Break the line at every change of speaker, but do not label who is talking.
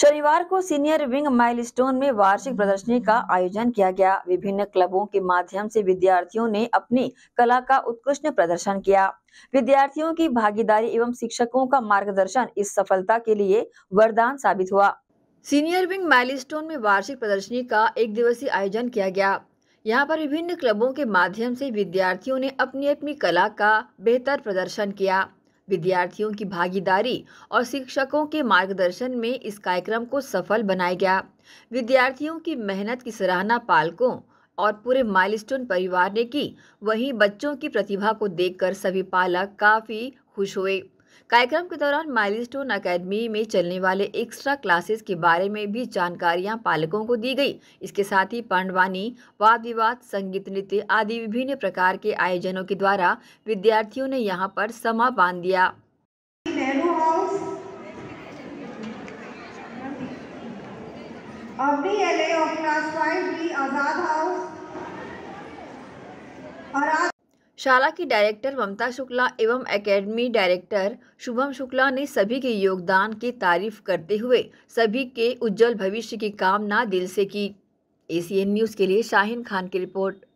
शनिवार को senior wing milestone में वार्षिक प्रदर्शनी का आयोजन किया गया विभिन्न क्लबों के माध्यम से विद्यार्थियों ने अपनी कला का उत्कृष्ट प्रदर्शन किया विद्यार्थियों की भागीदारी एवं शिक्षकों का मार्गदर्शन इस सफलता के लिए वरदान साबित हुआ सीनियर विंग माइलस्टोन में वार्षिक प्रदर्शनी का एक दिवसीय आयोजन किया गया यहाँ पर विभिन्न क्लबों के माध्यम से विद्यार्थियों ने अपनी अपनी कला का बेहतर प्रदर्शन किया विद्यार्थियों की भागीदारी और शिक्षकों के मार्गदर्शन में इस कार्यक्रम को सफल बनाया गया विद्यार्थियों की मेहनत की सराहना पालकों और पूरे माइलस्टोन परिवार ने की वहीं बच्चों की प्रतिभा को देखकर सभी पालक काफ़ी खुश हुए कार्यक्रम के दौरान माइलस्टोन एकेडमी में चलने वाले एक्स्ट्रा क्लासेस के बारे में भी जानकारियां पालकों को दी गई इसके साथ ही पांडवानी वाद विवाद संगीत नृत्य आदि विभिन्न प्रकार के आयोजनों के द्वारा विद्यार्थियों ने यहां पर समा बांध दिया शाला की डायरेक्टर ममता शुक्ला एवं एकेडमी डायरेक्टर शुभम शुक्ला ने सभी के योगदान की तारीफ करते हुए सभी के उज्जवल भविष्य की कामना दिल से की एसीएन न्यूज़ के लिए शाहिन खान की रिपोर्ट